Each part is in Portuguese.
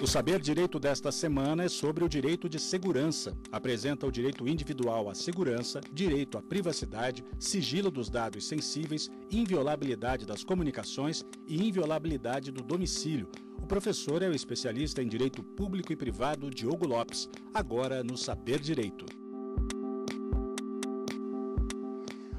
O saber direito desta semana é sobre o direito de segurança. Apresenta o direito individual à segurança, direito à privacidade, sigilo dos dados sensíveis, inviolabilidade das comunicações e inviolabilidade do domicílio. O professor é o especialista em direito público e privado Diogo Lopes, agora no Saber Direito.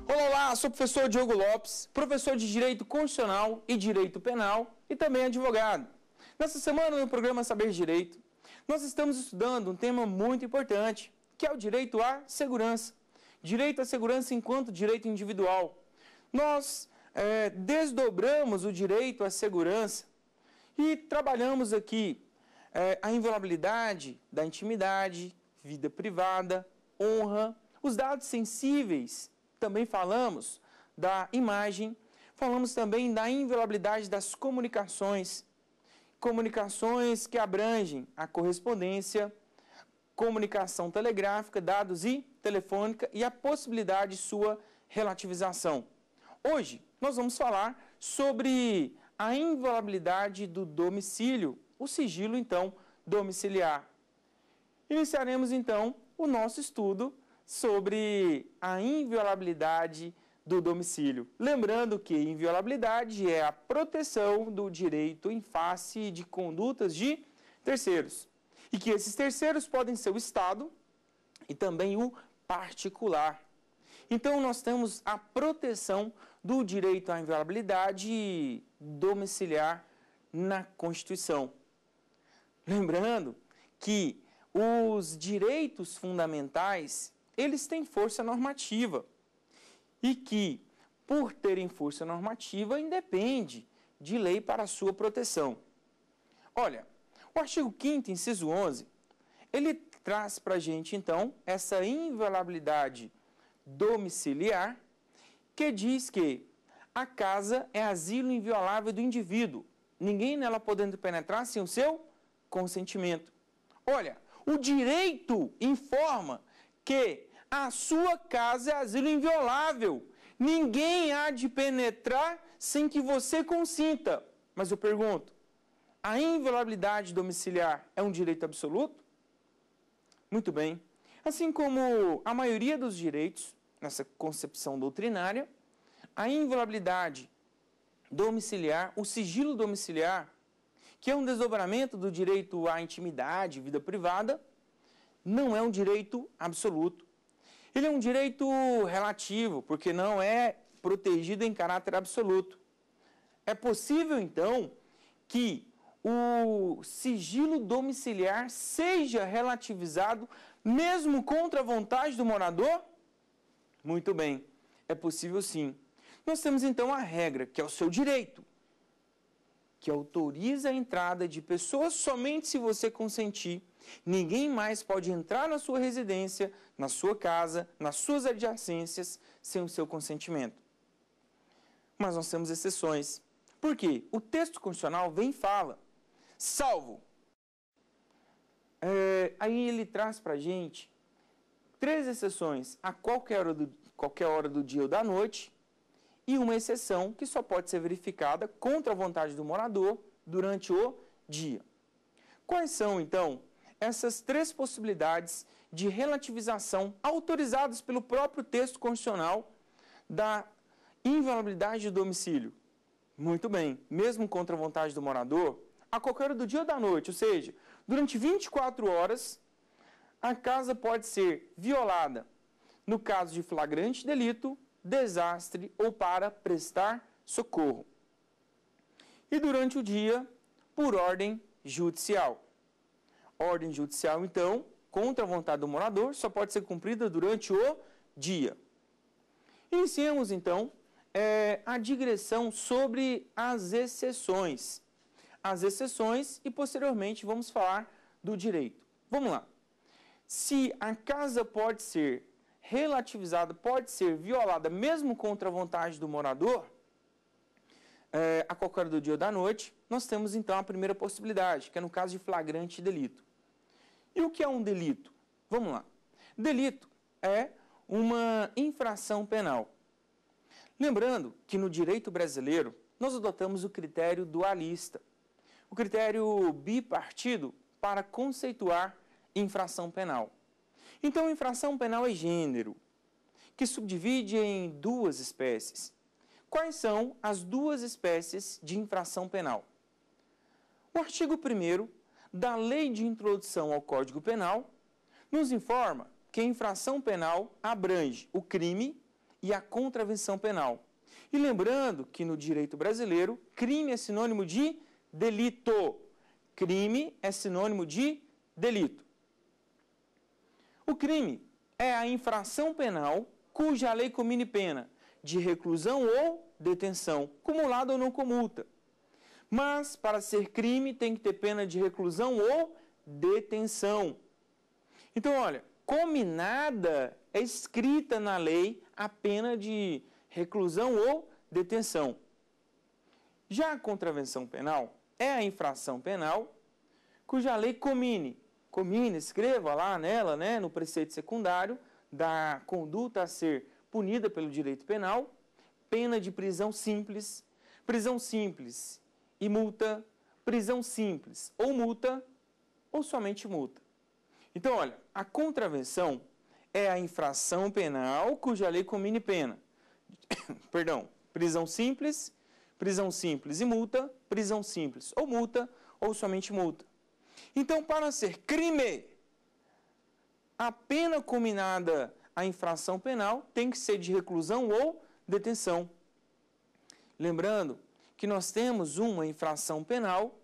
Olá, sou o professor Diogo Lopes, professor de Direito Constitucional e Direito Penal e também advogado. Nessa semana, no programa Saber Direito, nós estamos estudando um tema muito importante, que é o direito à segurança. Direito à segurança enquanto direito individual. Nós é, desdobramos o direito à segurança e trabalhamos aqui é, a inviolabilidade da intimidade, vida privada, honra, os dados sensíveis, também falamos da imagem, falamos também da inviolabilidade das comunicações, comunicações que abrangem a correspondência, comunicação telegráfica, dados e telefônica e a possibilidade de sua relativização. Hoje, nós vamos falar sobre a inviolabilidade do domicílio, o sigilo, então, domiciliar. Iniciaremos, então, o nosso estudo sobre a inviolabilidade domiciliar do domicílio. Lembrando que inviolabilidade é a proteção do direito em face de condutas de terceiros. E que esses terceiros podem ser o Estado e também o particular. Então, nós temos a proteção do direito à inviolabilidade domiciliar na Constituição. Lembrando que os direitos fundamentais, eles têm força normativa e que, por terem força normativa, independe de lei para sua proteção. Olha, o artigo 5 inciso 11, ele traz para a gente, então, essa inviolabilidade domiciliar, que diz que a casa é asilo inviolável do indivíduo, ninguém nela podendo penetrar sem o seu consentimento. Olha, o direito informa que a sua casa é asilo inviolável. Ninguém há de penetrar sem que você consinta. Mas eu pergunto: a inviolabilidade domiciliar é um direito absoluto? Muito bem. Assim como a maioria dos direitos, nessa concepção doutrinária, a inviolabilidade domiciliar, o sigilo domiciliar, que é um desdobramento do direito à intimidade, vida privada, não é um direito absoluto, ele é um direito relativo, porque não é protegido em caráter absoluto. É possível, então, que o sigilo domiciliar seja relativizado mesmo contra a vontade do morador? Muito bem, é possível sim. Nós temos então a regra, que é o seu direito, que autoriza a entrada de pessoas somente se você consentir Ninguém mais pode entrar na sua residência, na sua casa, nas suas adjacências, sem o seu consentimento. Mas nós temos exceções. Por quê? O texto constitucional vem e fala, salvo. É, aí ele traz para a gente três exceções a qualquer hora, do, qualquer hora do dia ou da noite e uma exceção que só pode ser verificada contra a vontade do morador durante o dia. Quais são, então, essas três possibilidades de relativização autorizadas pelo próprio texto constitucional da inviolabilidade do domicílio. Muito bem, mesmo contra a vontade do morador, a qualquer hora do dia ou da noite, ou seja, durante 24 horas, a casa pode ser violada no caso de flagrante delito, desastre ou para prestar socorro. E durante o dia, por ordem judicial. Ordem judicial, então, contra a vontade do morador, só pode ser cumprida durante o dia. Iniciemos, então, é, a digressão sobre as exceções. As exceções e, posteriormente, vamos falar do direito. Vamos lá. Se a casa pode ser relativizada, pode ser violada, mesmo contra a vontade do morador, é, a qualquer hora do dia ou da noite, nós temos, então, a primeira possibilidade, que é no caso de flagrante delito. E o que é um delito? Vamos lá. Delito é uma infração penal. Lembrando que no direito brasileiro nós adotamos o critério dualista, o critério bipartido para conceituar infração penal. Então, infração penal é gênero, que subdivide em duas espécies. Quais são as duas espécies de infração penal? O artigo 1 da Lei de Introdução ao Código Penal, nos informa que a infração penal abrange o crime e a contravenção penal. E lembrando que no direito brasileiro, crime é sinônimo de delito. Crime é sinônimo de delito. O crime é a infração penal cuja lei comine pena de reclusão ou detenção, cumulada ou não com multa. Mas, para ser crime, tem que ter pena de reclusão ou detenção. Então, olha, combinada é escrita na lei a pena de reclusão ou detenção. Já a contravenção penal é a infração penal cuja lei comine, comine, escreva lá nela, né, no preceito secundário, da conduta a ser punida pelo direito penal, pena de prisão simples. Prisão simples e multa, prisão simples ou multa, ou somente multa. Então, olha, a contravenção é a infração penal cuja lei comine pena. Perdão, prisão simples, prisão simples e multa, prisão simples ou multa, ou somente multa. Então, para ser crime, a pena combinada à infração penal tem que ser de reclusão ou detenção. Lembrando que nós temos uma infração penal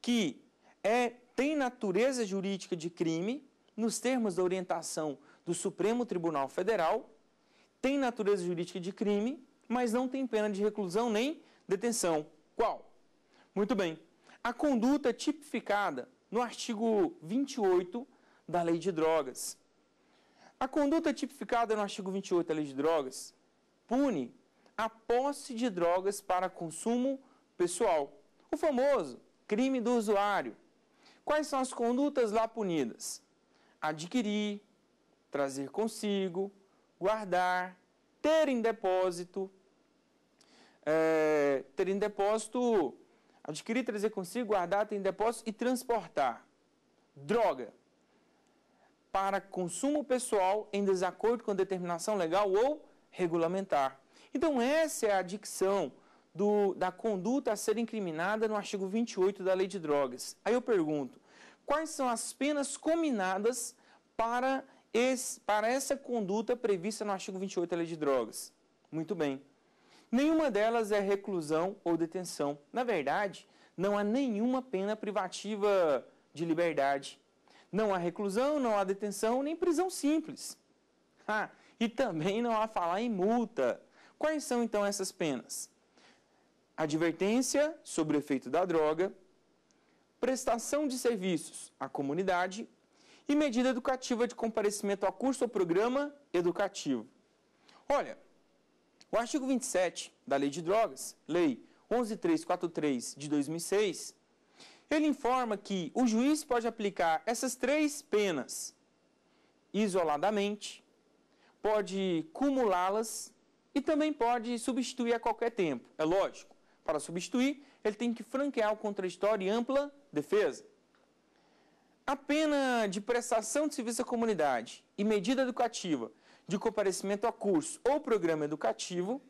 que é, tem natureza jurídica de crime, nos termos da orientação do Supremo Tribunal Federal, tem natureza jurídica de crime, mas não tem pena de reclusão nem detenção. Qual? Muito bem. A conduta tipificada no artigo 28 da Lei de Drogas. A conduta tipificada no artigo 28 da Lei de Drogas pune a posse de drogas para consumo pessoal, o famoso crime do usuário. Quais são as condutas lá punidas? Adquirir, trazer consigo, guardar, ter em depósito, é, ter em depósito, adquirir, trazer consigo, guardar, ter em depósito e transportar. Droga para consumo pessoal em desacordo com a determinação legal ou regulamentar. Então, essa é a dicção do, da conduta a ser incriminada no artigo 28 da Lei de Drogas. Aí eu pergunto, quais são as penas combinadas para, esse, para essa conduta prevista no artigo 28 da Lei de Drogas? Muito bem. Nenhuma delas é reclusão ou detenção. Na verdade, não há nenhuma pena privativa de liberdade. Não há reclusão, não há detenção, nem prisão simples. Ah, e também não há falar em multa. Quais são então essas penas? Advertência sobre o efeito da droga, prestação de serviços à comunidade e medida educativa de comparecimento a curso ou programa educativo. Olha, o artigo 27 da Lei de Drogas, Lei 11343 de 2006, ele informa que o juiz pode aplicar essas três penas isoladamente, pode cumulá-las e também pode substituir a qualquer tempo, é lógico. Para substituir, ele tem que franquear o contraditório e ampla defesa. A pena de prestação de serviço à comunidade e medida educativa de comparecimento a curso ou programa educativo,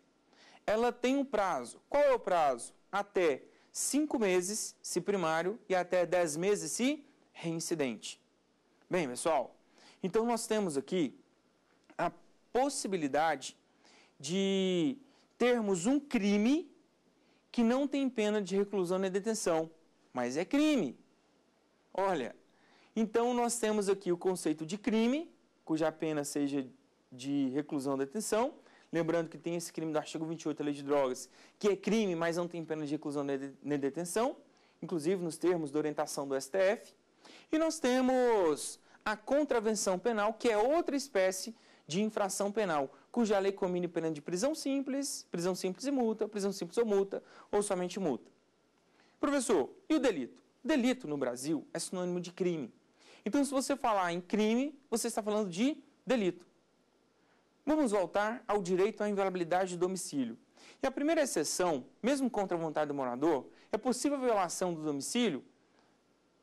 ela tem um prazo. Qual é o prazo? Até 5 meses, se primário, e até 10 meses, se reincidente. Bem, pessoal, então nós temos aqui a possibilidade de termos um crime que não tem pena de reclusão nem detenção, mas é crime. Olha, então nós temos aqui o conceito de crime, cuja pena seja de reclusão ou detenção. Lembrando que tem esse crime do artigo 28 da Lei de Drogas, que é crime, mas não tem pena de reclusão nem detenção, inclusive nos termos da orientação do STF. E nós temos a contravenção penal, que é outra espécie de infração penal, cuja lei combine pena de prisão simples, prisão simples e multa, prisão simples ou multa, ou somente multa. Professor, e o delito? Delito no Brasil é sinônimo de crime. Então, se você falar em crime, você está falando de delito. Vamos voltar ao direito à inviolabilidade de domicílio. E a primeira exceção, mesmo contra a vontade do morador, é possível violação do domicílio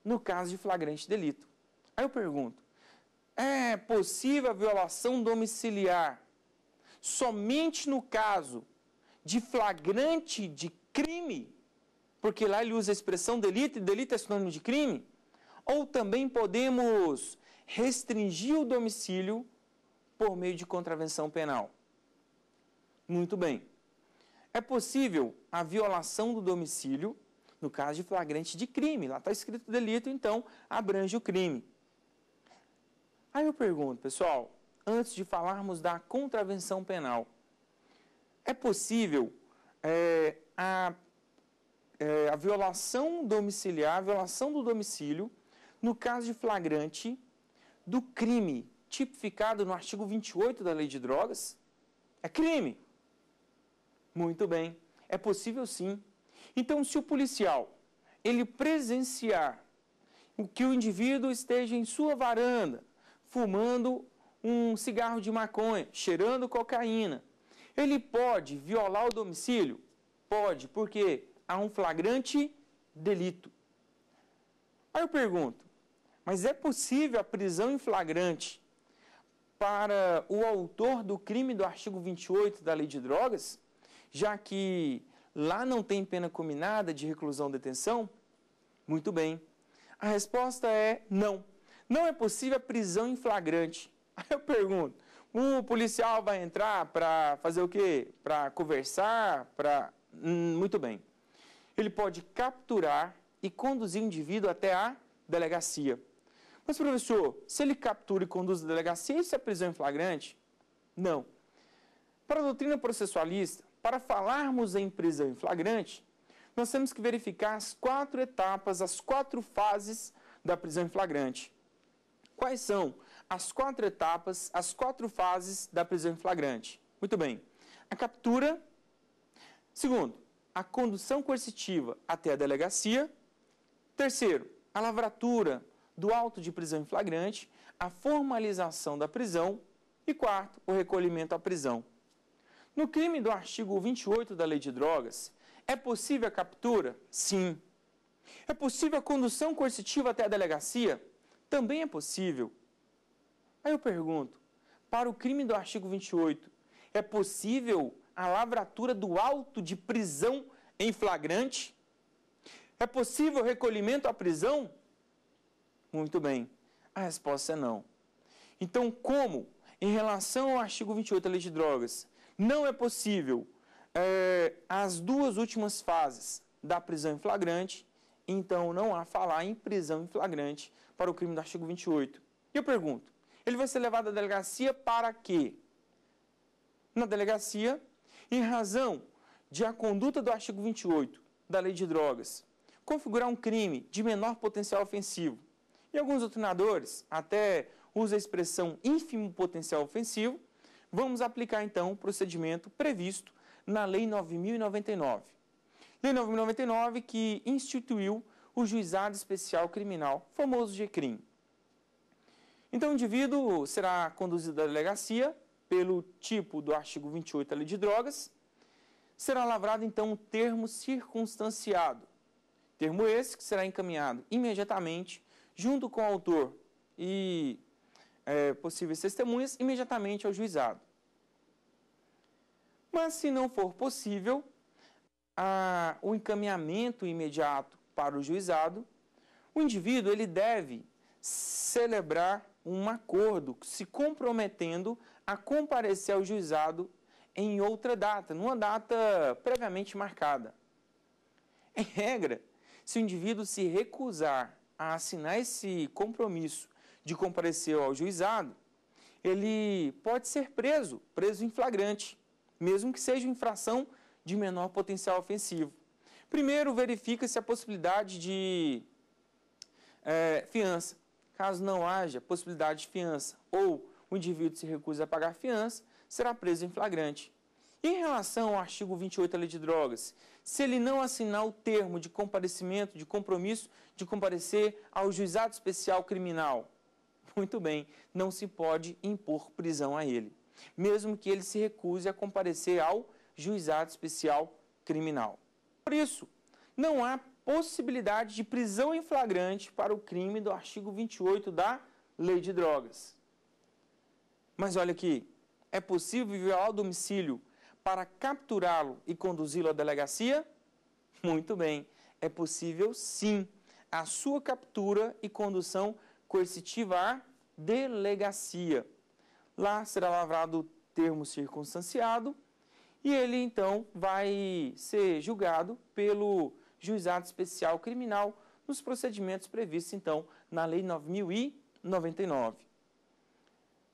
no caso de flagrante delito. Aí eu pergunto, é possível a violação domiciliar somente no caso de flagrante de crime, porque lá ele usa a expressão delito, e delito é sinônimo de crime, ou também podemos restringir o domicílio por meio de contravenção penal. Muito bem. É possível a violação do domicílio no caso de flagrante de crime. Lá está escrito delito, então abrange o crime. Aí eu pergunto, pessoal, antes de falarmos da contravenção penal. É possível é, a, é, a violação domiciliar, a violação do domicílio, no caso de flagrante do crime tipificado no artigo 28 da Lei de Drogas? É crime. Muito bem, é possível sim. Então, se o policial ele presenciar o que o indivíduo esteja em sua varanda, fumando um cigarro de maconha cheirando cocaína, ele pode violar o domicílio? Pode, porque há um flagrante delito. Aí eu pergunto, mas é possível a prisão em flagrante para o autor do crime do artigo 28 da lei de drogas, já que lá não tem pena combinada de reclusão ou detenção? Muito bem. A resposta é não. Não é possível a prisão em flagrante. Aí eu pergunto, um policial vai entrar para fazer o quê? Para conversar, para... Hum, muito bem. Ele pode capturar e conduzir o indivíduo até a delegacia. Mas, professor, se ele captura e conduz a delegacia, isso é prisão em flagrante? Não. Para a doutrina processualista, para falarmos em prisão em flagrante, nós temos que verificar as quatro etapas, as quatro fases da prisão em flagrante. Quais são? as quatro etapas, as quatro fases da prisão em flagrante. Muito bem. A captura. Segundo, a condução coercitiva até a delegacia. Terceiro, a lavratura do auto de prisão em flagrante, a formalização da prisão e quarto, o recolhimento à prisão. No crime do artigo 28 da Lei de Drogas, é possível a captura? Sim. É possível a condução coercitiva até a delegacia? Também é possível. Aí eu pergunto, para o crime do artigo 28, é possível a lavratura do auto de prisão em flagrante? É possível recolhimento à prisão? Muito bem, a resposta é não. Então, como, em relação ao artigo 28 da lei de drogas, não é possível é, as duas últimas fases da prisão em flagrante, então não há falar em prisão em flagrante para o crime do artigo 28. E eu pergunto, ele vai ser levado à delegacia para quê? Na delegacia, em razão de a conduta do artigo 28 da Lei de Drogas configurar um crime de menor potencial ofensivo. E alguns doutrinadores até usam a expressão ínfimo potencial ofensivo. Vamos aplicar então o procedimento previsto na Lei 9099. Lei 9099 que instituiu o Juizado Especial Criminal, famoso GCRIM. Então, o indivíduo será conduzido à delegacia pelo tipo do artigo 28 da lei de drogas. Será lavrado, então, um termo circunstanciado. Termo esse que será encaminhado imediatamente, junto com o autor e é, possíveis testemunhas, imediatamente ao juizado. Mas, se não for possível a, o encaminhamento imediato para o juizado, o indivíduo ele deve celebrar um acordo, se comprometendo a comparecer ao juizado em outra data, numa data previamente marcada. Em regra, se o indivíduo se recusar a assinar esse compromisso de comparecer ao juizado, ele pode ser preso, preso em flagrante, mesmo que seja infração de menor potencial ofensivo. Primeiro, verifica-se a possibilidade de é, fiança. Caso não haja possibilidade de fiança ou o indivíduo se recusa a pagar fiança, será preso em flagrante. Em relação ao artigo 28 da Lei de Drogas, se ele não assinar o termo de comparecimento, de compromisso de comparecer ao juizado especial criminal, muito bem, não se pode impor prisão a ele, mesmo que ele se recuse a comparecer ao juizado especial criminal. Por isso, não há possibilidade de prisão em flagrante para o crime do artigo 28 da Lei de Drogas. Mas olha aqui, é possível violar o domicílio para capturá-lo e conduzi-lo à delegacia? Muito bem, é possível sim a sua captura e condução coercitiva à delegacia. Lá será lavrado o termo circunstanciado e ele então vai ser julgado pelo juizado especial criminal nos procedimentos previstos, então, na Lei 9.099.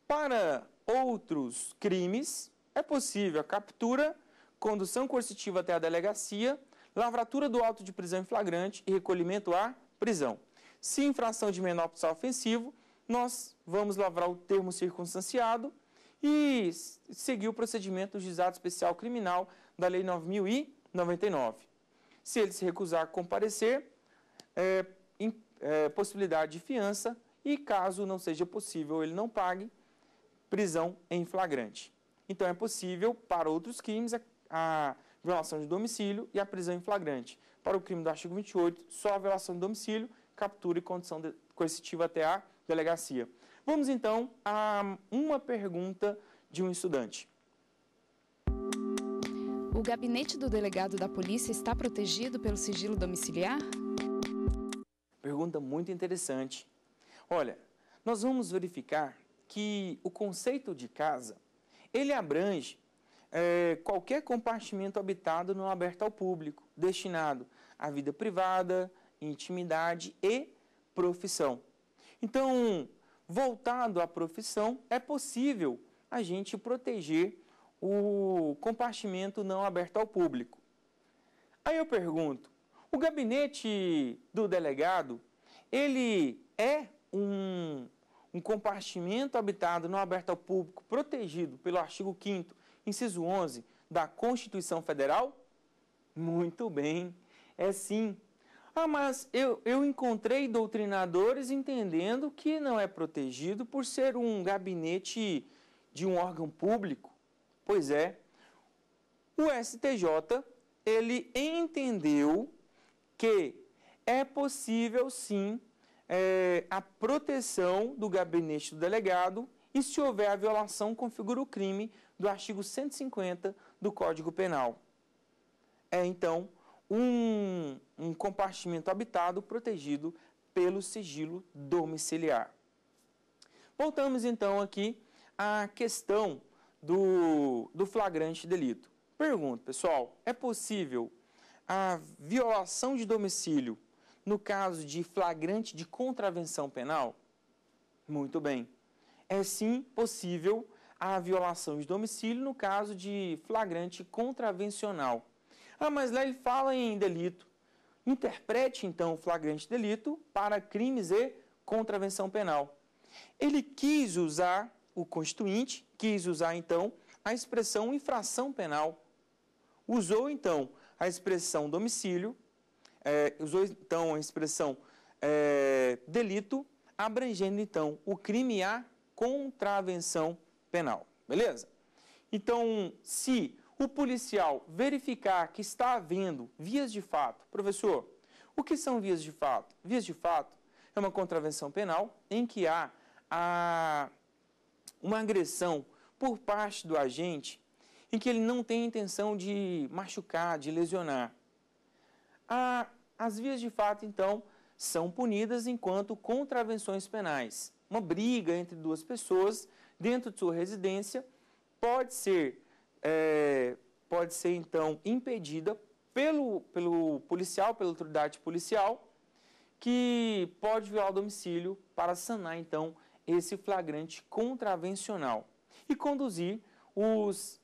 Para outros crimes, é possível a captura, condução coercitiva até a delegacia, lavratura do auto de prisão em flagrante e recolhimento à prisão. Se infração de menor potencial ofensivo, nós vamos lavrar o termo circunstanciado e seguir o procedimento do juizado especial criminal da Lei 9.099. Se ele se recusar a comparecer, é, em, é, possibilidade de fiança e, caso não seja possível, ele não pague, prisão em flagrante. Então, é possível, para outros crimes, a, a violação de domicílio e a prisão em flagrante. Para o crime do artigo 28, só a violação de domicílio, captura e condição de, coercitiva até a delegacia. Vamos, então, a uma pergunta de um estudante. O gabinete do delegado da polícia está protegido pelo sigilo domiciliar? Pergunta muito interessante. Olha, nós vamos verificar que o conceito de casa, ele abrange é, qualquer compartimento habitado não aberto ao público, destinado à vida privada, intimidade e profissão. Então, voltado à profissão, é possível a gente proteger o compartimento não aberto ao público. Aí eu pergunto, o gabinete do delegado, ele é um, um compartimento habitado não aberto ao público, protegido pelo artigo 5º, inciso 11, da Constituição Federal? Muito bem, é sim. Ah, mas eu, eu encontrei doutrinadores entendendo que não é protegido por ser um gabinete de um órgão público. Pois é, o STJ ele entendeu que é possível sim é, a proteção do gabinete do delegado e se houver a violação configura o crime do artigo 150 do Código Penal. É então um, um compartimento habitado protegido pelo sigilo domiciliar. Voltamos então aqui à questão do, do flagrante delito. Pergunto, pessoal, é possível a violação de domicílio no caso de flagrante de contravenção penal? Muito bem. É sim possível a violação de domicílio no caso de flagrante contravencional. Ah, mas lá ele fala em delito. Interprete então o flagrante delito para crimes e contravenção penal. Ele quis usar o constituinte quis usar então a expressão infração penal. Usou então a expressão domicílio, é, usou então a expressão é, delito, abrangendo então o crime a contravenção penal. Beleza? Então, se o policial verificar que está havendo vias de fato, professor, o que são vias de fato? Vias de fato é uma contravenção penal em que há a uma agressão por parte do agente em que ele não tem intenção de machucar, de lesionar. as vias de fato, então, são punidas enquanto contravenções penais. Uma briga entre duas pessoas dentro de sua residência pode ser, é, pode ser então, impedida pelo, pelo policial, pela autoridade policial, que pode violar o domicílio para sanar, então, esse flagrante contravencional e conduzir os,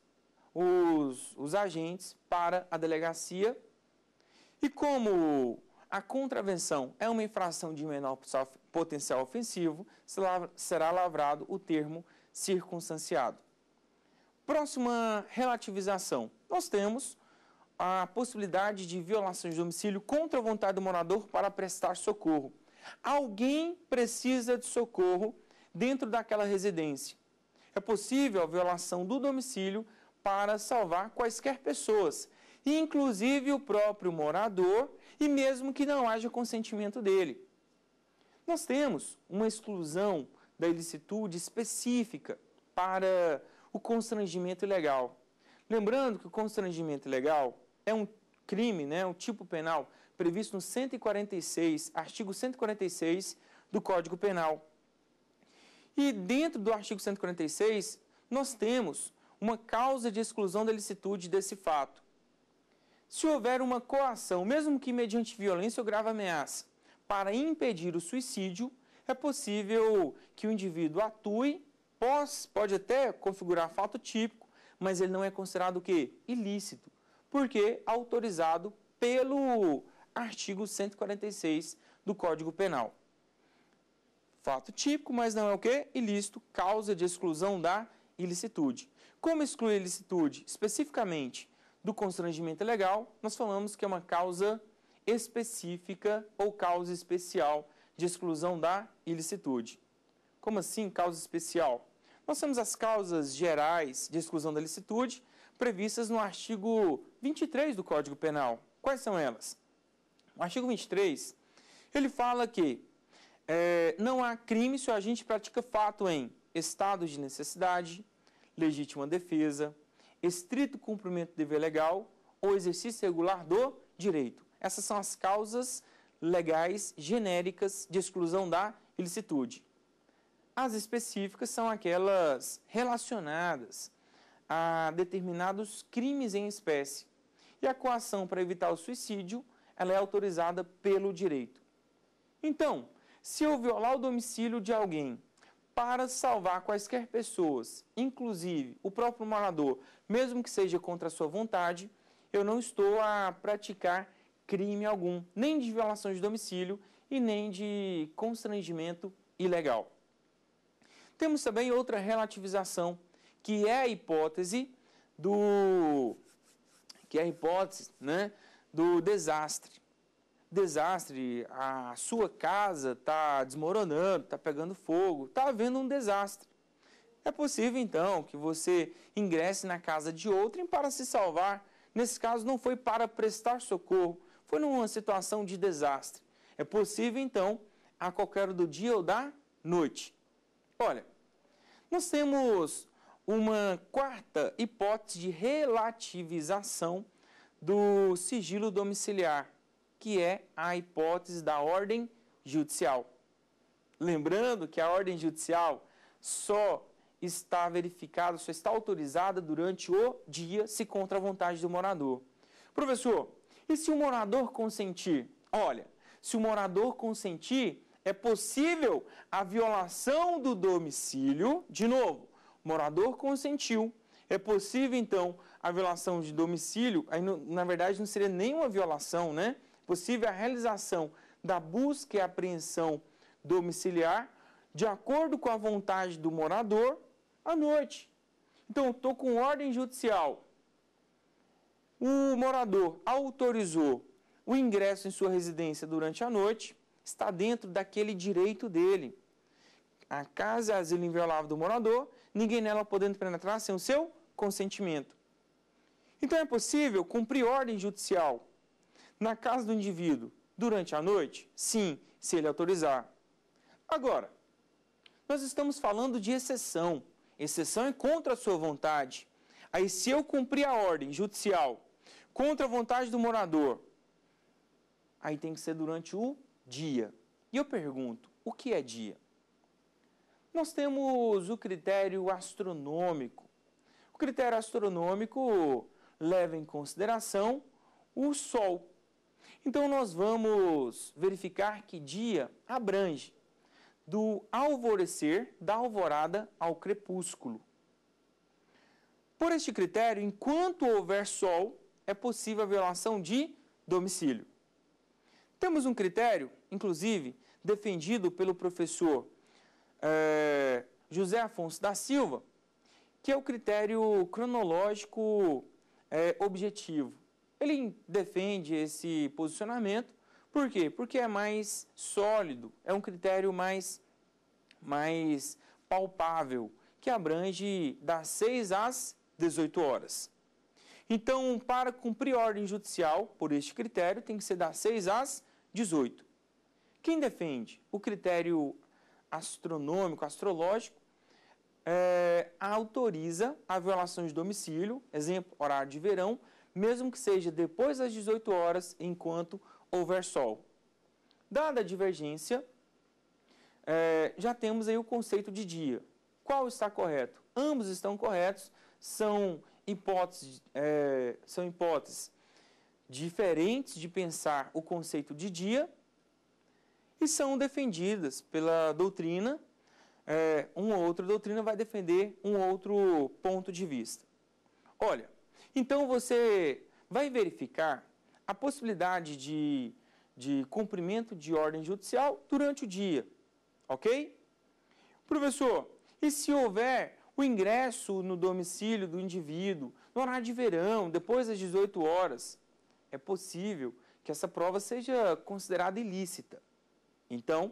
os, os agentes para a delegacia. E como a contravenção é uma infração de menor potencial ofensivo, será lavrado o termo circunstanciado. Próxima relativização. Nós temos a possibilidade de violações de domicílio contra a vontade do morador para prestar socorro. Alguém precisa de socorro dentro daquela residência. É possível a violação do domicílio para salvar quaisquer pessoas, inclusive o próprio morador, e mesmo que não haja consentimento dele. Nós temos uma exclusão da ilicitude específica para o constrangimento legal. Lembrando que o constrangimento legal é um crime, né, um tipo penal previsto no 146, artigo 146 do Código Penal. E dentro do artigo 146, nós temos uma causa de exclusão da licitude desse fato. Se houver uma coação, mesmo que mediante violência ou grave ameaça, para impedir o suicídio, é possível que o indivíduo atue, pode até configurar fato típico, mas ele não é considerado o quê? Ilícito, porque autorizado pelo artigo 146 do Código Penal fato típico, mas não é o que? Ilícito, causa de exclusão da ilicitude. Como exclui a ilicitude especificamente do constrangimento legal, nós falamos que é uma causa específica ou causa especial de exclusão da ilicitude. Como assim causa especial? Nós temos as causas gerais de exclusão da ilicitude previstas no artigo 23 do Código Penal. Quais são elas? O artigo 23, ele fala que é, não há crime se o agente pratica fato em estado de necessidade, legítima defesa, estrito cumprimento do dever legal ou exercício regular do direito. Essas são as causas legais genéricas de exclusão da ilicitude. As específicas são aquelas relacionadas a determinados crimes em espécie. E a coação para evitar o suicídio, ela é autorizada pelo direito. Então, se eu violar o domicílio de alguém para salvar quaisquer pessoas, inclusive o próprio morador, mesmo que seja contra a sua vontade, eu não estou a praticar crime algum, nem de violação de domicílio e nem de constrangimento ilegal. Temos também outra relativização, que é a hipótese do que é a hipótese, né, do desastre desastre, a sua casa está desmoronando, está pegando fogo, está havendo um desastre. É possível então que você ingresse na casa de outrem para se salvar. Nesse caso, não foi para prestar socorro, foi numa situação de desastre. É possível então a qualquer hora do dia ou da noite. Olha, nós temos uma quarta hipótese de relativização do sigilo domiciliar que é a hipótese da ordem judicial. Lembrando que a ordem judicial só está verificada, só está autorizada durante o dia, se contra a vontade do morador. Professor, e se o morador consentir? Olha, se o morador consentir, é possível a violação do domicílio, de novo, morador consentiu, é possível então a violação de domicílio, aí na verdade não seria nenhuma violação, né? possível a realização da busca e apreensão domiciliar, de acordo com a vontade do morador, à noite. Então, estou com ordem judicial. O morador autorizou o ingresso em sua residência durante a noite, está dentro daquele direito dele. A casa é asilo inviolável do morador, ninguém nela podendo penetrar sem o seu consentimento. Então, é possível cumprir ordem judicial na casa do indivíduo durante a noite? Sim, se ele autorizar. Agora, nós estamos falando de exceção. Exceção é contra a sua vontade. Aí, se eu cumprir a ordem judicial contra a vontade do morador, aí tem que ser durante o dia. E eu pergunto, o que é dia? Nós temos o critério astronômico. O critério astronômico leva em consideração o Sol. Então nós vamos verificar que dia abrange do alvorecer, da alvorada ao crepúsculo. Por este critério, enquanto houver sol, é possível a violação de domicílio. Temos um critério, inclusive, defendido pelo professor é, José Afonso da Silva, que é o critério cronológico é, objetivo. Ele defende esse posicionamento, por quê? Porque é mais sólido, é um critério mais, mais palpável, que abrange das 6 às 18 horas. Então, para cumprir ordem judicial, por este critério, tem que ser das 6 às 18. Quem defende o critério astronômico, astrológico, é, autoriza a violação de domicílio, exemplo, horário de verão, mesmo que seja depois das 18 horas, enquanto houver sol. Dada a divergência, é, já temos aí o conceito de dia. Qual está correto? Ambos estão corretos, são hipóteses, é, são hipóteses diferentes de pensar o conceito de dia e são defendidas pela doutrina. É, uma outra doutrina vai defender um outro ponto de vista. Olha, então você vai verificar a possibilidade de, de cumprimento de ordem judicial durante o dia, ok? Professor, e se houver o ingresso no domicílio do indivíduo no horário de verão, depois das 18 horas, é possível que essa prova seja considerada ilícita. Então,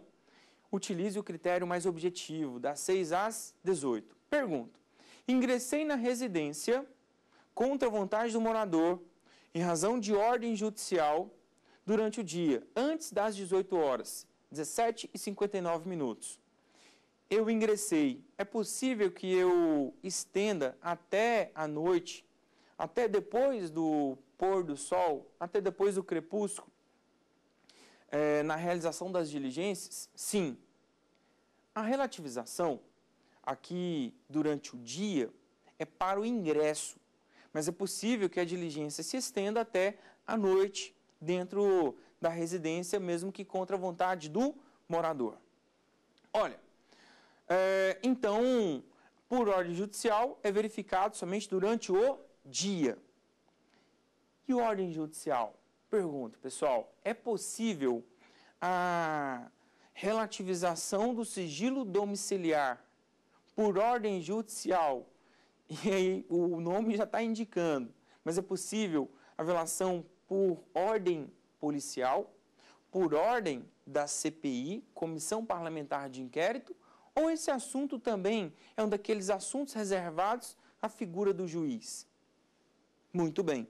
utilize o critério mais objetivo, das 6 às 18. Pergunto: ingressei na residência contra a vontade do morador, em razão de ordem judicial, durante o dia, antes das 18 horas, 17 e 59 minutos. Eu ingressei. É possível que eu estenda até a noite, até depois do pôr do sol, até depois do crepúsculo, é, na realização das diligências? Sim. A relativização aqui durante o dia é para o ingresso mas é possível que a diligência se estenda até a noite dentro da residência, mesmo que contra a vontade do morador. Olha, é, então, por ordem judicial, é verificado somente durante o dia. E ordem judicial? Pergunto, pessoal, é possível a relativização do sigilo domiciliar por ordem judicial E aí o nome já está indicando. Mas é possível a violação por ordem policial, por ordem da CPI, Comissão Parlamentar de Inquérito, ou esse assunto também é um daqueles assuntos reservados à figura do juiz? Muito bem.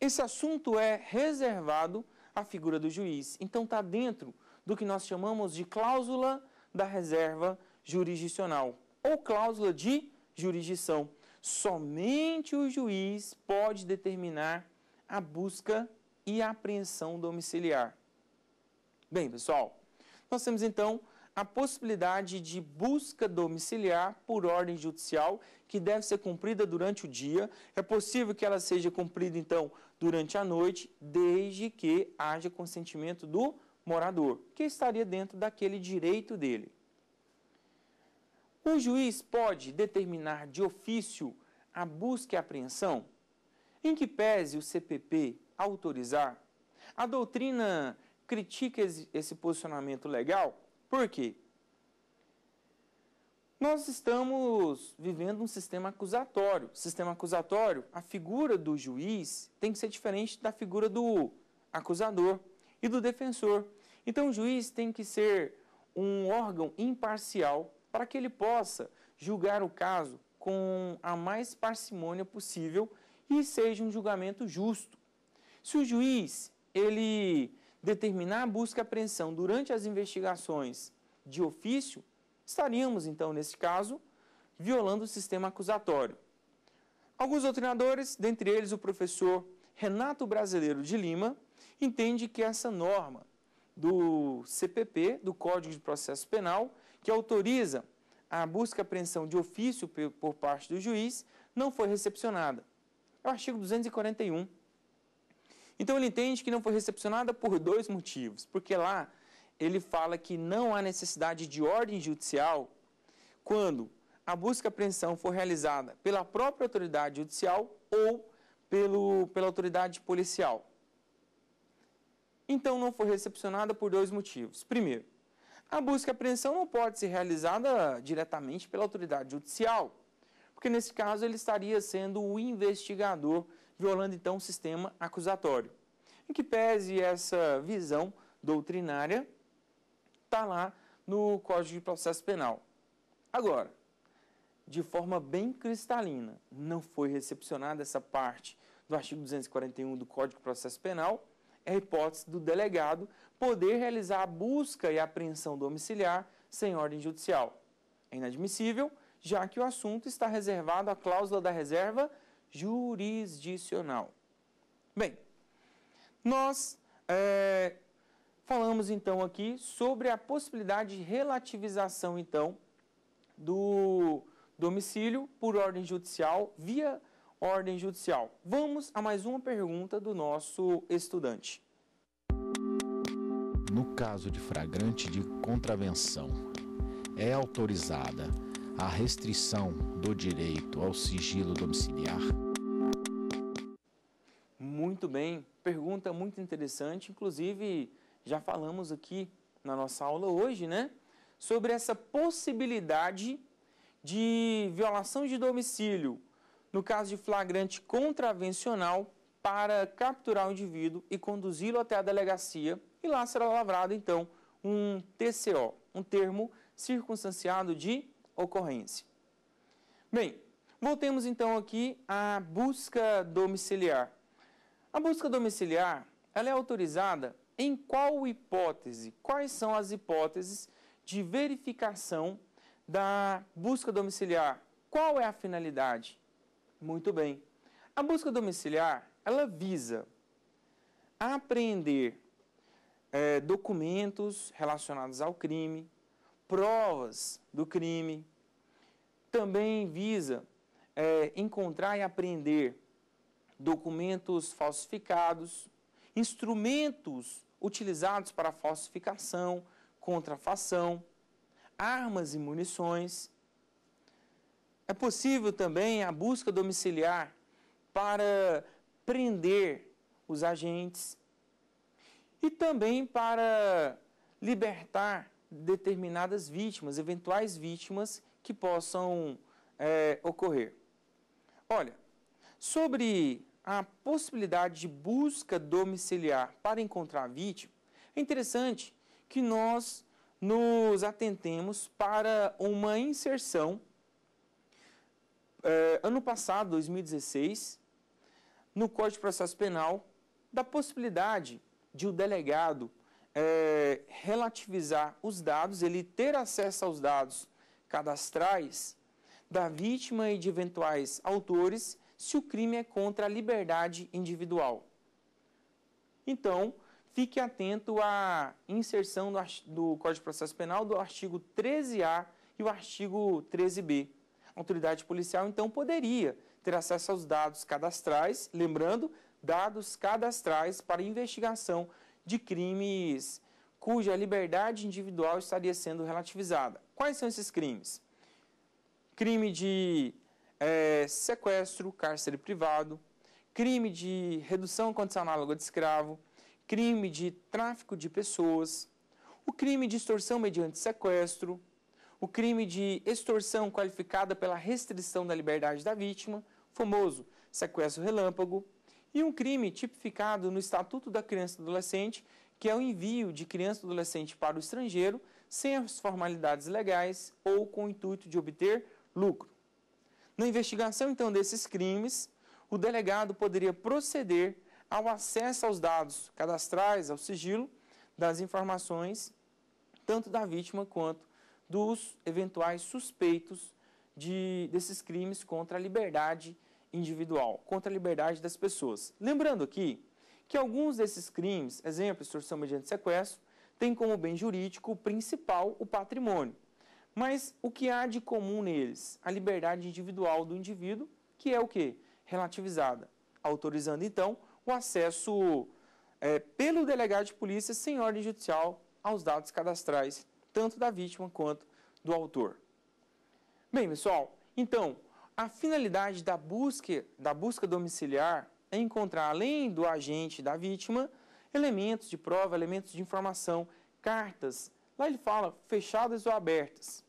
Esse assunto é reservado à figura do juiz, então está dentro do que nós chamamos de cláusula da reserva jurisdicional ou cláusula de jurisdição. Somente o juiz pode determinar a busca e a apreensão domiciliar. Bem, pessoal, nós temos então a possibilidade de busca domiciliar por ordem judicial que deve ser cumprida durante o dia. É possível que ela seja cumprida então durante a noite, desde que haja consentimento do morador, que estaria dentro daquele direito dele. O juiz pode determinar de ofício a busca e apreensão? Em que pese o CPP autorizar? A doutrina critica esse posicionamento legal, por quê? Nós estamos vivendo um sistema acusatório. Sistema acusatório, a figura do juiz tem que ser diferente da figura do acusador e do defensor. Então, o juiz tem que ser um órgão imparcial para que ele possa julgar o caso com a mais parcimônia possível e seja um julgamento justo. Se o juiz ele determinar a busca e apreensão durante as investigações de ofício, estaríamos então nesse caso violando o sistema acusatório. Alguns doutrinadores, dentre eles o professor Renato Brasileiro de Lima, entende que essa norma do CPP, do Código de Processo Penal, que autoriza a busca e apreensão de ofício por parte do juiz, não foi recepcionada. É o artigo 241. Então ele entende que não foi recepcionada por dois motivos. Porque lá ele fala que não há necessidade de ordem judicial quando a busca e apreensão for realizada pela própria autoridade judicial ou pelo, pela autoridade policial. Então não foi recepcionada por dois motivos. Primeiro, a busca e apreensão não pode ser realizada diretamente pela autoridade judicial, porque nesse caso ele estaria sendo o investigador, violando então o sistema acusatório. Em que pese essa visão doutrinária, está lá no Código de Processo Penal. Agora, de forma bem cristalina, não foi recepcionada essa parte do artigo 241 do Código de Processo Penal, é a hipótese do delegado poder realizar a busca e a apreensão domiciliar sem ordem judicial. É inadmissível, já que o assunto está reservado à cláusula da reserva jurisdicional. Bem, nós é, falamos então aqui sobre a possibilidade de relativização então do domicílio por ordem judicial via ordem judicial. Vamos a mais uma pergunta do nosso estudante no caso de flagrante de contravenção, é autorizada a restrição do direito ao sigilo domiciliar? Muito bem, pergunta muito interessante, inclusive já falamos aqui na nossa aula hoje, né, sobre essa possibilidade de violação de domicílio no caso de flagrante contravencional para capturar o indivíduo e conduzi-lo até a delegacia e lá será lavrado, então, um TCO, um termo circunstanciado de ocorrência. Bem, voltemos então aqui à busca domiciliar. A busca domiciliar, ela é autorizada em qual hipótese? Quais são as hipóteses de verificação da busca domiciliar? Qual é a finalidade? Muito bem. A busca domiciliar, ela visa apreender é, documentos relacionados ao crime, provas do crime. Também visa é, encontrar e apreender documentos falsificados, instrumentos utilizados para falsificação, contrafação, armas e munições. É possível também a busca domiciliar para prender os agentes e também para libertar determinadas vítimas, eventuais vítimas que possam é, ocorrer. Olha, sobre a possibilidade de busca domiciliar para encontrar vítima, é interessante que nós nos atentemos para uma inserção. É, ano passado, 2016, no Código de Processo Penal, da possibilidade de o delegado é, relativizar os dados, ele ter acesso aos dados cadastrais da vítima e de eventuais autores se o crime é contra a liberdade individual. Então, fique atento à inserção do, do Código de Processo Penal do artigo 13A e o artigo 13B. A autoridade policial, então, poderia ter acesso aos dados cadastrais, lembrando, dados cadastrais para investigação de crimes cuja liberdade individual estaria sendo relativizada. Quais são esses crimes? Crime de é, sequestro, cárcere privado, crime de redução condição análoga de escravo, crime de tráfico de pessoas, o crime de extorsão mediante sequestro, o crime de extorsão qualificada pela restrição da liberdade da vítima, famoso sequestro relâmpago, e um crime tipificado no Estatuto da Criança e Adolescente, que é o envio de criança e adolescente para o estrangeiro sem as formalidades legais ou com o intuito de obter lucro. Na investigação, então, desses crimes, o delegado poderia proceder ao acesso aos dados cadastrais, ao sigilo das informações, tanto da vítima quanto dos eventuais suspeitos de, desses crimes contra a liberdade individual, contra a liberdade das pessoas. Lembrando aqui que alguns desses crimes, exemplo, extorsão mediante sequestro, têm como bem jurídico principal o patrimônio. Mas o que há de comum neles? A liberdade individual do indivíduo, que é o que? Relativizada, autorizando então o acesso é, pelo delegado de polícia sem ordem judicial aos dados cadastrais, tanto da vítima quanto do autor. Bem, pessoal, então, a finalidade da busca, da busca domiciliar é encontrar, além do agente da vítima, elementos de prova, elementos de informação, cartas. Lá ele fala fechadas ou abertas.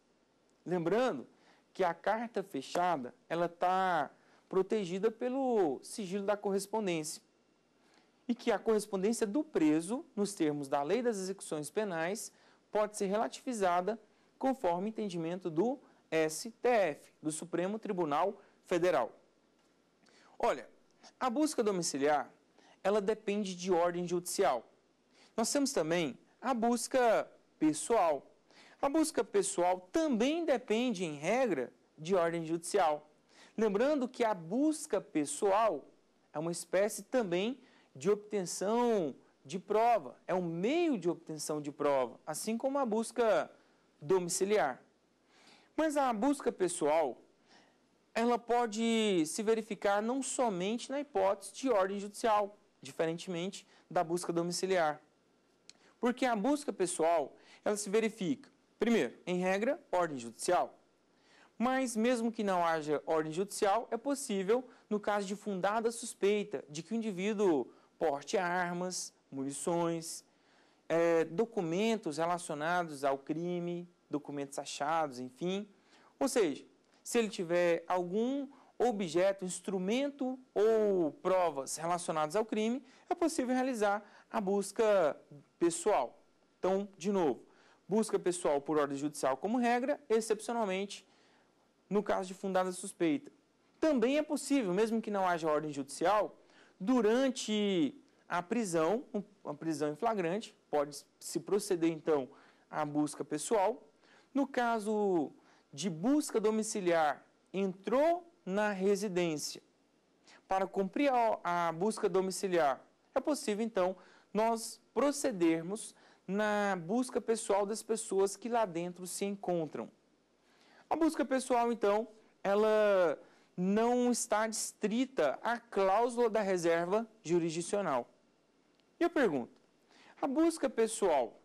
Lembrando que a carta fechada ela está protegida pelo sigilo da correspondência e que a correspondência do preso, nos termos da Lei das Execuções Penais, pode ser relativizada conforme entendimento do STF, do Supremo Tribunal Federal. Olha, a busca domiciliar, ela depende de ordem judicial. Nós temos também a busca pessoal. A busca pessoal também depende, em regra, de ordem judicial. Lembrando que a busca pessoal é uma espécie também de obtenção de prova, é um meio de obtenção de prova, assim como a busca domiciliar. Mas a busca pessoal, ela pode se verificar não somente na hipótese de ordem judicial, diferentemente da busca domiciliar. Porque a busca pessoal, ela se verifica, primeiro, em regra, ordem judicial. Mas mesmo que não haja ordem judicial, é possível no caso de fundada suspeita de que o indivíduo porte armas, munições, é, documentos relacionados ao crime, documentos achados, enfim. Ou seja, se ele tiver algum objeto, instrumento ou provas relacionadas ao crime, é possível realizar a busca pessoal. Então, de novo, busca pessoal por ordem judicial como regra, excepcionalmente no caso de fundada suspeita. Também é possível, mesmo que não haja ordem judicial, durante a prisão, uma prisão em flagrante, pode se proceder então à busca pessoal no caso de busca domiciliar, entrou na residência. Para cumprir a, busca domiciliar, é possível então nós procedermos na busca pessoal das pessoas que lá dentro se encontram. A busca pessoal, então, ela não está distrita à cláusula da reserva jurisdicional. E eu pergunto, a busca pessoal,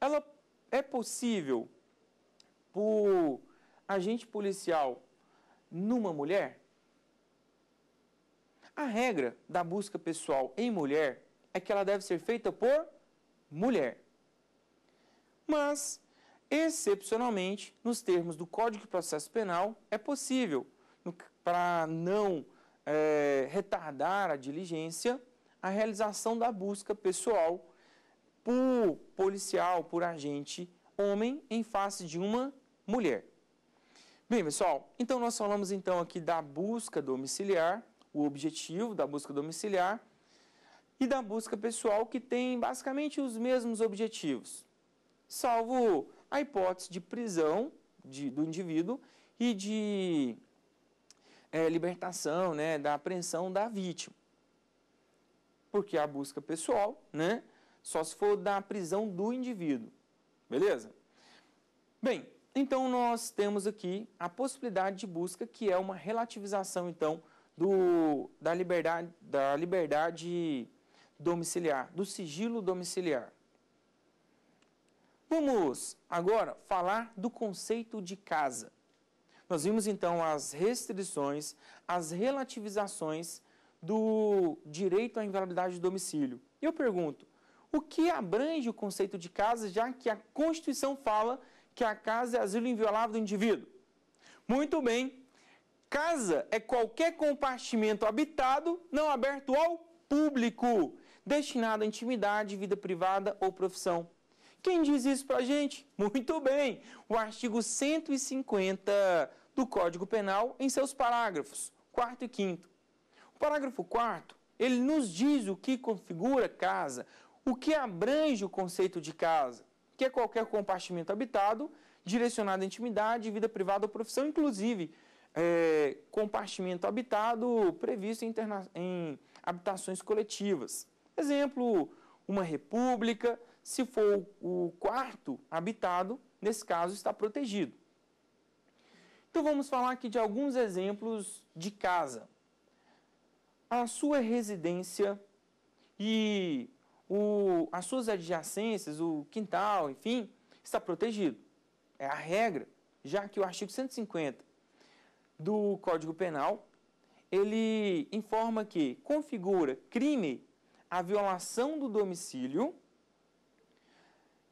ela é possível por agente policial numa mulher? A regra da busca pessoal em mulher é que ela deve ser feita por mulher. Mas, excepcionalmente, nos termos do Código de Processo Penal, é possível, para não é, retardar a diligência, a realização da busca pessoal por policial, por agente homem, em face de uma mulher. Bem, pessoal, então nós falamos então aqui da busca domiciliar, o objetivo da busca domiciliar e da busca pessoal que tem basicamente os mesmos objetivos, salvo a hipótese de prisão de, do indivíduo e de é, libertação, né, da apreensão da vítima. Porque a busca pessoal, né, só se for da prisão do indivíduo, beleza? Bem, então, nós temos aqui a possibilidade de busca, que é uma relativização, então, do, da, liberdade, da liberdade domiciliar, do sigilo domiciliar. Vamos agora falar do conceito de casa. Nós vimos, então, as restrições, as relativizações do direito à inviolabilidade de domicílio. Eu pergunto, o que abrange o conceito de casa, já que a Constituição fala que a casa é asilo inviolável do indivíduo. Muito bem, casa é qualquer compartimento habitado não aberto ao público, destinado à intimidade, vida privada ou profissão. Quem diz isso para a gente? Muito bem, o artigo 150 do Código Penal em seus parágrafos 4 e 5 O parágrafo 4, ele nos diz o que configura casa, o que abrange o conceito de casa que é qualquer compartimento habitado, direcionado à intimidade, vida privada ou profissão, inclusive é, compartimento habitado previsto em, em habitações coletivas. Exemplo, uma república, se for o quarto habitado, nesse caso está protegido. Então vamos falar aqui de alguns exemplos de casa. A sua residência e o, as suas adjacências, o quintal, enfim, está protegido. É a regra, já que o artigo 150 do Código Penal, ele informa que configura crime a violação do domicílio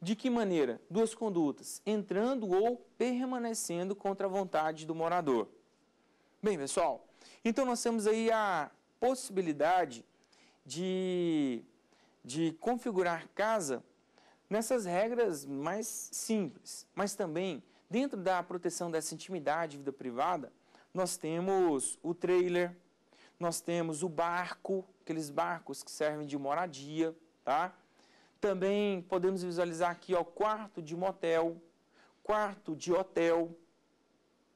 de que maneira? Duas condutas, entrando ou permanecendo contra a vontade do morador. Bem, pessoal, então nós temos aí a possibilidade de de configurar casa nessas regras mais simples, mas também dentro da proteção dessa intimidade, vida privada, nós temos o trailer, nós temos o barco, aqueles barcos que servem de moradia, tá? Também podemos visualizar aqui o quarto de motel, quarto de hotel,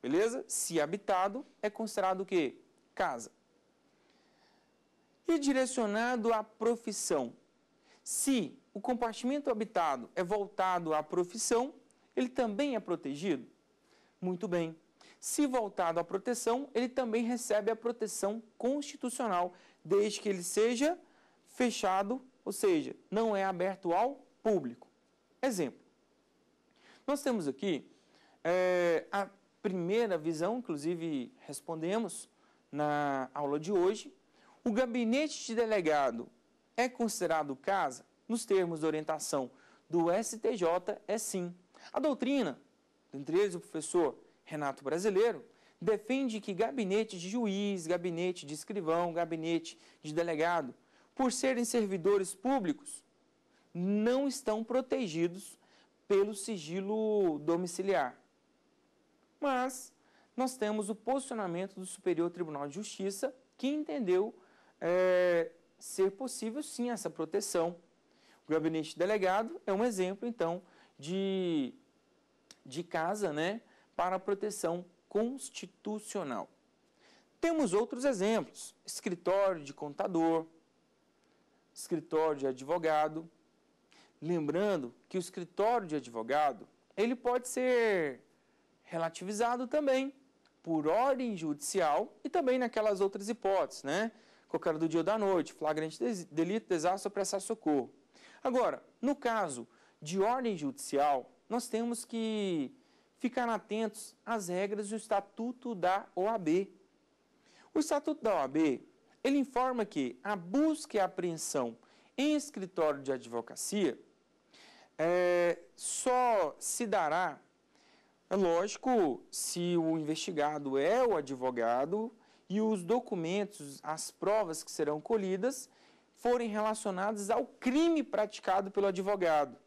beleza? Se habitado, é considerado o quê? Casa. E direcionado à profissão, se o compartimento habitado é voltado à profissão, ele também é protegido? Muito bem. Se voltado à proteção, ele também recebe a proteção constitucional, desde que ele seja fechado, ou seja, não é aberto ao público. Exemplo: nós temos aqui é, a primeira visão, inclusive respondemos na aula de hoje, o gabinete de delegado é considerado casa? Nos termos de orientação do STJ, é sim. A doutrina, entre eles o professor Renato Brasileiro, defende que gabinete de juiz, gabinete de escrivão, gabinete de delegado, por serem servidores públicos, não estão protegidos pelo sigilo domiciliar. Mas nós temos o posicionamento do Superior Tribunal de Justiça, que entendeu é, ser possível sim essa proteção. O gabinete delegado é um exemplo, então, de, de casa né, para proteção constitucional. Temos outros exemplos: escritório de contador, escritório de advogado. Lembrando que o escritório de advogado ele pode ser relativizado também por ordem judicial e também naquelas outras hipóteses, né? qualquer do dia ou da noite, flagrante delito, desastre ou prestar socorro. Agora, no caso de ordem judicial, nós temos que ficar atentos às regras do Estatuto da OAB. O Estatuto da OAB, ele informa que a busca e a apreensão em escritório de advocacia é, só se dará, é lógico, se o investigado é o advogado e os documentos, as provas que serão colhidas, forem relacionadas ao crime praticado pelo advogado.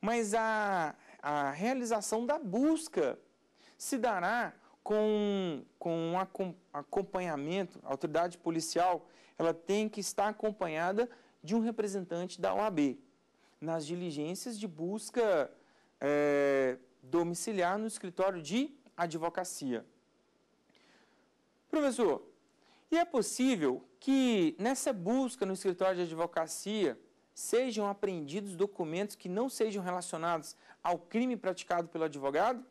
Mas a, a realização da busca se dará com, com um acompanhamento, a autoridade policial ela tem que estar acompanhada de um representante da OAB nas diligências de busca é, domiciliar no escritório de advocacia. Professor, e é possível que nessa busca no escritório de advocacia sejam apreendidos documentos que não sejam relacionados ao crime praticado pelo advogado?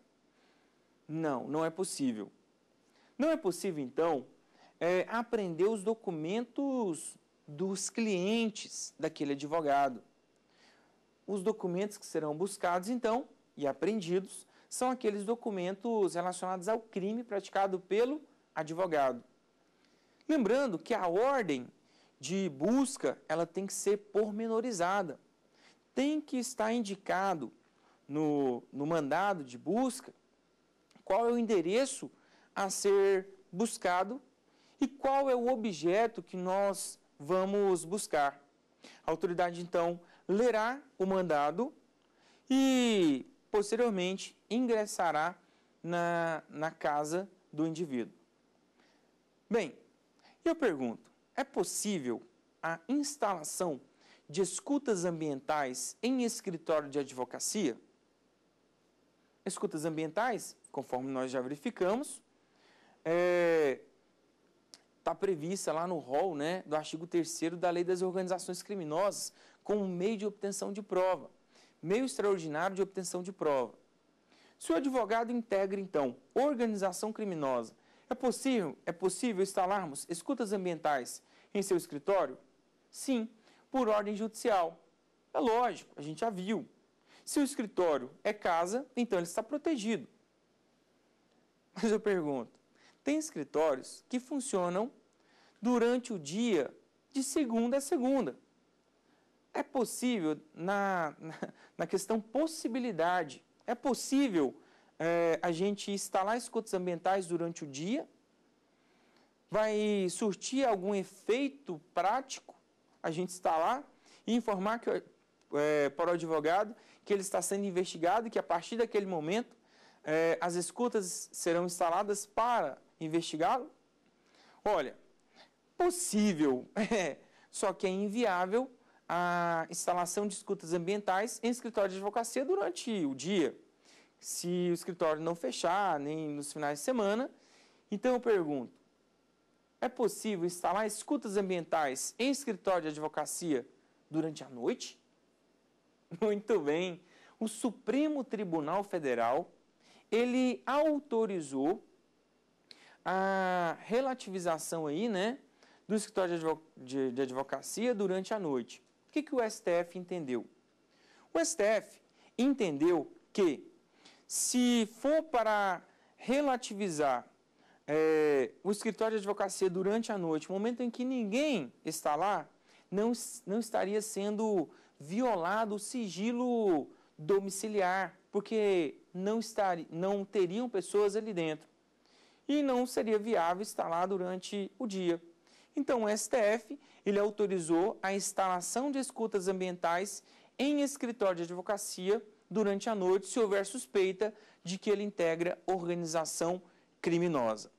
Não, não é possível. Não é possível, então, é, apreender os documentos dos clientes daquele advogado. Os documentos que serão buscados, então, e apreendidos, são aqueles documentos relacionados ao crime praticado pelo advogado advogado. Lembrando que a ordem de busca ela tem que ser pormenorizada. Tem que estar indicado no, no mandado de busca qual é o endereço a ser buscado e qual é o objeto que nós vamos buscar. A autoridade, então, lerá o mandado e, posteriormente, ingressará na, na casa do indivíduo. Bem, eu pergunto, é possível a instalação de escutas ambientais em escritório de advocacia? Escutas ambientais, conforme nós já verificamos, está é, tá prevista lá no rol né, do artigo 3 da Lei das Organizações Criminosas como meio de obtenção de prova, meio extraordinário de obtenção de prova. Se o advogado integra, então, organização criminosa é possível, é possível instalarmos escutas ambientais em seu escritório? Sim, por ordem judicial. É lógico, a gente já viu. Se o escritório é casa, então ele está protegido. Mas eu pergunto: tem escritórios que funcionam durante o dia de segunda a segunda. É possível, na, na, na questão possibilidade, é possível é, a gente instalar escutas ambientais durante o dia, vai surtir algum efeito prático a gente instalar e informar que, é, para o advogado que ele está sendo investigado e que a partir daquele momento é, as escutas serão instaladas para investigá-lo? Olha, possível, é, só que é inviável a instalação de escutas ambientais em escritório de advocacia durante o dia se o escritório não fechar, nem nos finais de semana. Então eu pergunto, é possível instalar escutas ambientais em escritório de advocacia durante a noite? Muito bem, o Supremo Tribunal Federal, ele autorizou a relativização aí, né, do escritório de advocacia durante a noite. O que, que o STF entendeu? O STF entendeu que se for para relativizar é, o escritório de advocacia durante a noite, momento em que ninguém está lá, não, não estaria sendo violado o sigilo domiciliar, porque não, estar, não teriam pessoas ali dentro. E não seria viável estar lá durante o dia. Então, o STF ele autorizou a instalação de escutas ambientais em escritório de advocacia durante a noite se houver suspeita de que ele integra organização criminosa.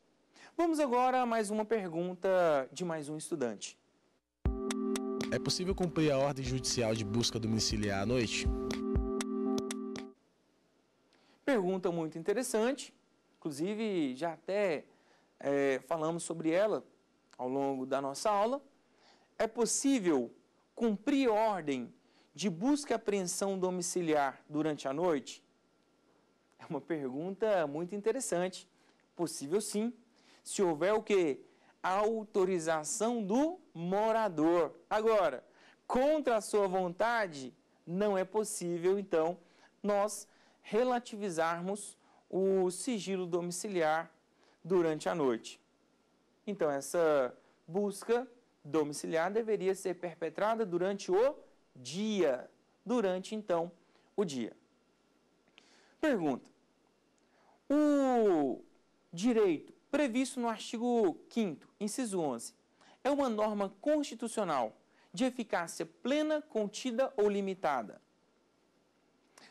Vamos agora a mais uma pergunta de mais um estudante. É possível cumprir a ordem judicial de busca domiciliar à noite? Pergunta muito interessante, inclusive já até é, falamos sobre ela ao longo da nossa aula. É possível cumprir ordem de busca e apreensão domiciliar durante a noite? É uma pergunta muito interessante. Possível sim, se houver o que? Autorização do morador. Agora, contra a sua vontade, não é possível, então, nós relativizarmos o sigilo domiciliar durante a noite. Então, essa busca domiciliar deveria ser perpetrada durante o dia, durante então o dia. Pergunta: O direito previsto no artigo 5 inciso 11, é uma norma constitucional de eficácia plena, contida ou limitada?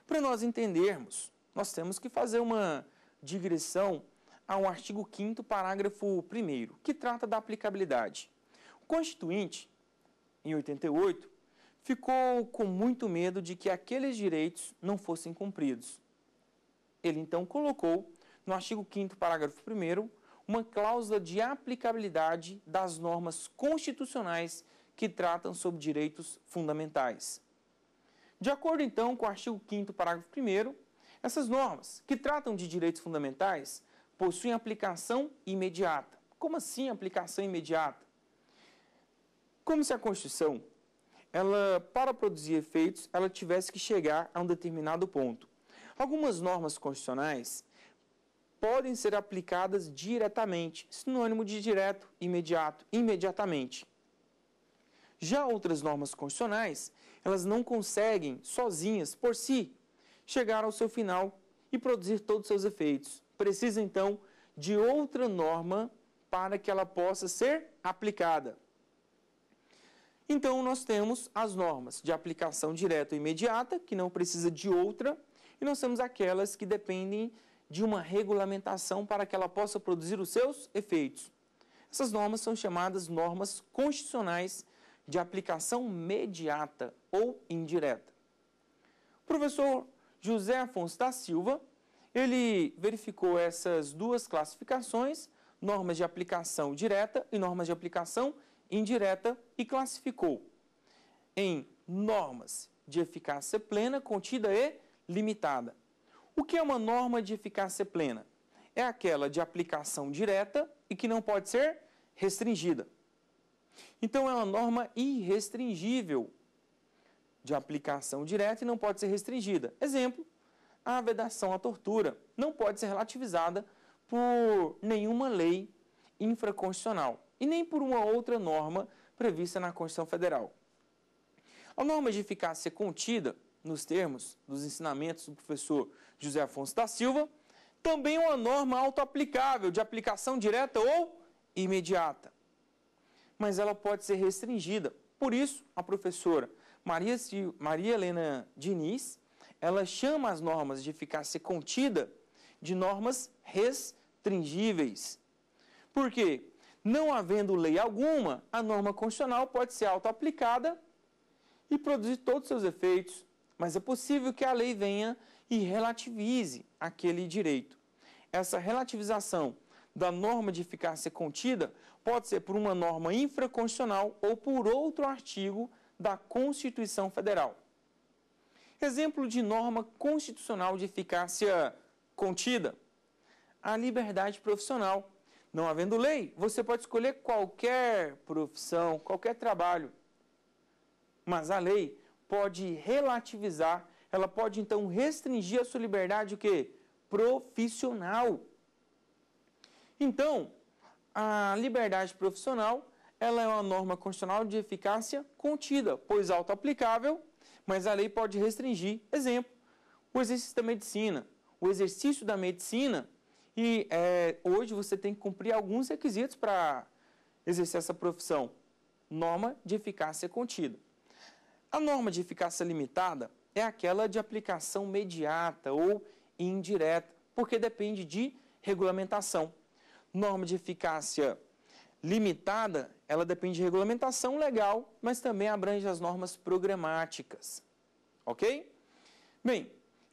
Para nós entendermos, nós temos que fazer uma digressão ao artigo 5 parágrafo 1 que trata da aplicabilidade. O Constituinte, em 88, ficou com muito medo de que aqueles direitos não fossem cumpridos. Ele então colocou, no artigo 5, parágrafo 1, uma cláusula de aplicabilidade das normas constitucionais que tratam sobre direitos fundamentais. De acordo então com o artigo 5, parágrafo 1, essas normas que tratam de direitos fundamentais possuem aplicação imediata. Como assim aplicação imediata? Como se a Constituição ela, para produzir efeitos, ela tivesse que chegar a um determinado ponto. Algumas normas constitucionais podem ser aplicadas diretamente, sinônimo de direto, imediato, imediatamente. Já outras normas constitucionais, elas não conseguem, sozinhas, por si, chegar ao seu final e produzir todos os seus efeitos. Precisa, então, de outra norma para que ela possa ser aplicada. Então, nós temos as normas de aplicação direta ou imediata, que não precisa de outra, e nós temos aquelas que dependem de uma regulamentação para que ela possa produzir os seus efeitos. Essas normas são chamadas normas constitucionais de aplicação mediata ou indireta. O professor José Afonso da Silva, ele verificou essas duas classificações, normas de aplicação direta e normas de aplicação indireta e classificou em normas de eficácia plena, contida e limitada. O que é uma norma de eficácia plena? É aquela de aplicação direta e que não pode ser restringida. Então, é uma norma irrestringível de aplicação direta e não pode ser restringida. Exemplo, a vedação à tortura não pode ser relativizada por nenhuma lei infraconstitucional e nem por uma outra norma prevista na Constituição Federal. A norma de eficácia contida nos termos dos ensinamentos do professor José Afonso da Silva, também é uma norma autoaplicável, de aplicação direta ou imediata. Mas ela pode ser restringida. Por isso, a professora Maria, Maria Helena Diniz, ela chama as normas de eficácia contida de normas restringíveis. Por quê? Não havendo lei alguma, a norma constitucional pode ser auto-aplicada e produzir todos os seus efeitos, mas é possível que a lei venha e relativize aquele direito. Essa relativização da norma de eficácia contida pode ser por uma norma infraconstitucional ou por outro artigo da Constituição Federal. Exemplo de norma constitucional de eficácia contida: a liberdade profissional não havendo lei, você pode escolher qualquer profissão, qualquer trabalho. Mas a lei pode relativizar, ela pode então restringir a sua liberdade o quê? profissional. Então, a liberdade profissional, ela é uma norma constitucional de eficácia contida, pois auto-aplicável, mas a lei pode restringir, exemplo, o exercício da medicina. O exercício da medicina e é, hoje você tem que cumprir alguns requisitos para exercer essa profissão. Norma de eficácia contida. A norma de eficácia limitada é aquela de aplicação mediata ou indireta, porque depende de regulamentação. Norma de eficácia limitada, ela depende de regulamentação legal, mas também abrange as normas programáticas. Ok? Bem,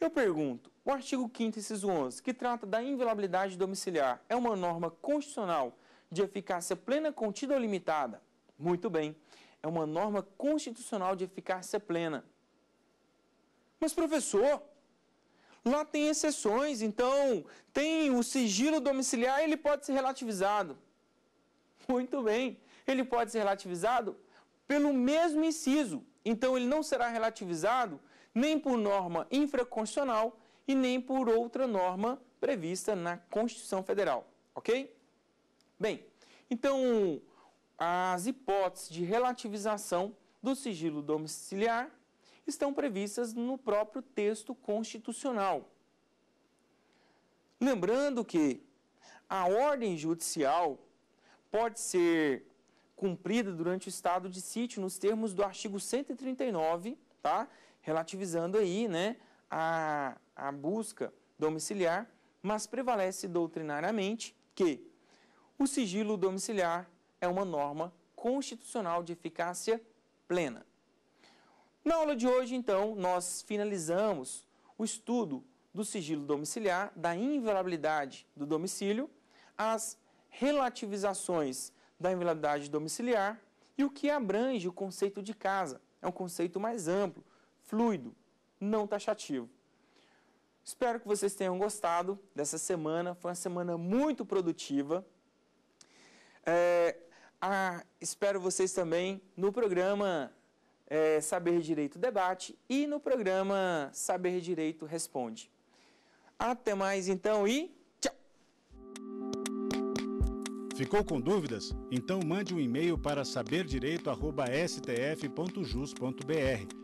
eu pergunto, o artigo 5 inciso 11, que trata da inviolabilidade domiciliar, é uma norma constitucional de eficácia plena, contida ou limitada? Muito bem, é uma norma constitucional de eficácia plena. Mas, professor, lá tem exceções, então tem o sigilo domiciliar, ele pode ser relativizado. Muito bem, ele pode ser relativizado pelo mesmo inciso. Então, ele não será relativizado nem por norma infraconstitucional e nem por outra norma prevista na Constituição Federal, ok? Bem, então as hipóteses de relativização do sigilo domiciliar estão previstas no próprio texto constitucional. Lembrando que a ordem judicial pode ser cumprida durante o estado de sítio nos termos do artigo 139, tá? relativizando aí né, a, a busca domiciliar, mas prevalece doutrinariamente que o sigilo domiciliar é uma norma constitucional de eficácia plena. Na aula de hoje, então, nós finalizamos o estudo do sigilo domiciliar, da inviolabilidade do domicílio, as relativizações da inviolabilidade domiciliar e o que abrange o conceito de casa. É um conceito mais amplo, fluido, não taxativo. Espero que vocês tenham gostado dessa semana. Foi uma semana muito produtiva. É, a, espero vocês também no programa é, Saber Direito Debate e no programa Saber Direito Responde. Até mais então e tchau! Ficou com dúvidas? Então mande um e-mail para saberdireito.stf.jus.br